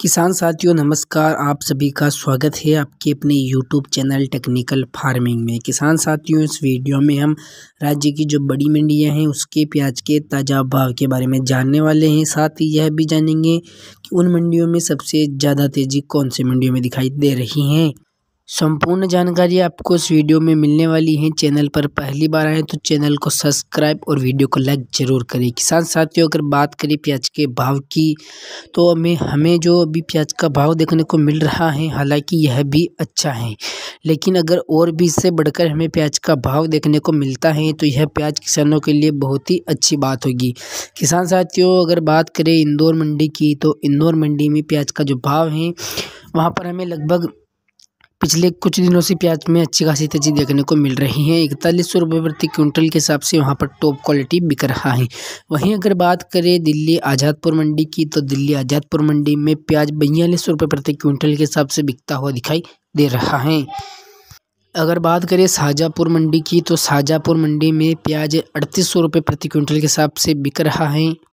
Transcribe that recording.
किसान साथियों नमस्कार आप सभी का स्वागत है आपके अपने YouTube चैनल टेक्निकल फार्मिंग में किसान साथियों इस वीडियो में हम राज्य की जो बड़ी मंडियां हैं उसके प्याज के ताज़ा भाव के बारे में जानने वाले हैं साथ ही यह भी जानेंगे कि उन मंडियों में सबसे ज़्यादा तेज़ी कौन सी मंडियों में दिखाई दे रही हैं संपूर्ण जानकारी आपको इस वीडियो में मिलने वाली है चैनल पर पहली बार आए तो चैनल को सब्सक्राइब और वीडियो को लाइक ज़रूर करें किसान साथियों अगर बात करें प्याज के भाव की तो हमें हमें जो अभी प्याज का भाव देखने को मिल रहा है हालांकि यह भी अच्छा है लेकिन अगर और भी इससे बढ़कर हमें प्याज का भाव देखने को मिलता है तो यह प्याज किसानों के लिए बहुत ही अच्छी बात होगी किसान साथियों अगर बात करें इंदौर मंडी की तो इंदौर मंडी में प्याज का जो भाव है वहाँ पर हमें लगभग पिछले कुछ दिनों से प्याज में अच्छी खासी तेजी देखने को मिल रही है इकतालीस सौ रुपये प्रति क्विंटल के हिसाब से वहाँ पर टॉप क्वालिटी बिक रहा है वहीं अगर बात करें दिल्ली आज़ादपुर मंडी की तो दिल्ली आज़ादपुर मंडी में प्याज बयालीस सौ रुपये प्रति क्विंटल के हिसाब से बिकता हुआ दिखाई दे रहा है अगर बात करें शाहजहाँपुर मंडी की तो शाहजहाँपुर मंडी में प्याज अड़तीस सौ रुपये प्रति क्विंटल के हिसाब से बिक रहा है